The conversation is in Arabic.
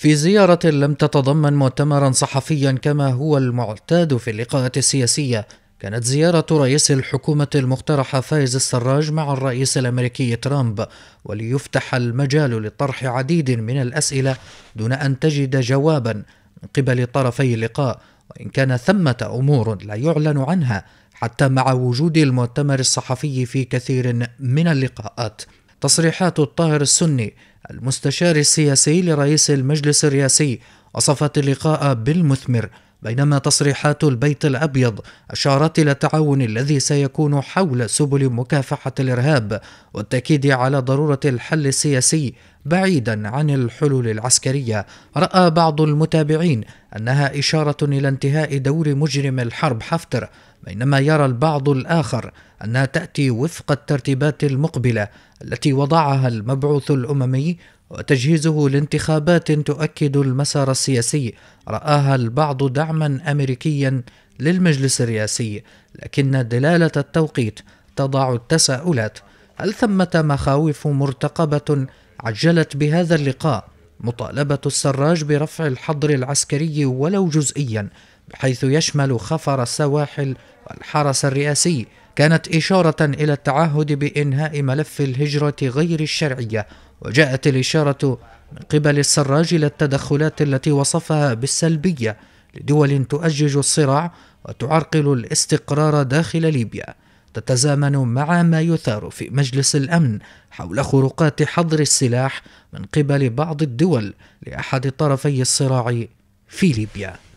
في زيارة لم تتضمن مؤتمرا صحفيا كما هو المعتاد في اللقاءات السياسية كانت زيارة رئيس الحكومة المقترحة فايز السراج مع الرئيس الأمريكي ترامب وليفتح المجال لطرح عديد من الأسئلة دون أن تجد جوابا من قبل طرفي اللقاء وإن كان ثمة أمور لا يعلن عنها حتى مع وجود المؤتمر الصحفي في كثير من اللقاءات تصريحات الطاهر السني المستشار السياسي لرئيس المجلس الرئاسي وصفت اللقاء بالمثمر بينما تصريحات البيت الابيض اشارت الى التعاون الذي سيكون حول سبل مكافحه الارهاب والتاكيد على ضروره الحل السياسي بعيدا عن الحلول العسكريه راى بعض المتابعين انها اشاره الى انتهاء دور مجرم الحرب حفتر بينما يرى البعض الاخر انها تاتي وفق الترتيبات المقبله التي وضعها المبعوث الاممي وتجهيزه لانتخابات تؤكد المسار السياسي راها البعض دعما امريكيا للمجلس الرئاسي لكن دلاله التوقيت تضع التساؤلات هل ثمه مخاوف مرتقبه عجلت بهذا اللقاء مطالبة السراج برفع الحظر العسكري ولو جزئيا بحيث يشمل خفر السواحل والحرس الرئاسي كانت إشارة إلى التعهد بإنهاء ملف الهجرة غير الشرعية وجاءت الإشارة من قبل السراج إلى التدخلات التي وصفها بالسلبية لدول تؤجج الصراع وتعرقل الاستقرار داخل ليبيا تتزامن مع ما يثار في مجلس الامن حول خروقات حظر السلاح من قبل بعض الدول لاحد طرفي الصراع في ليبيا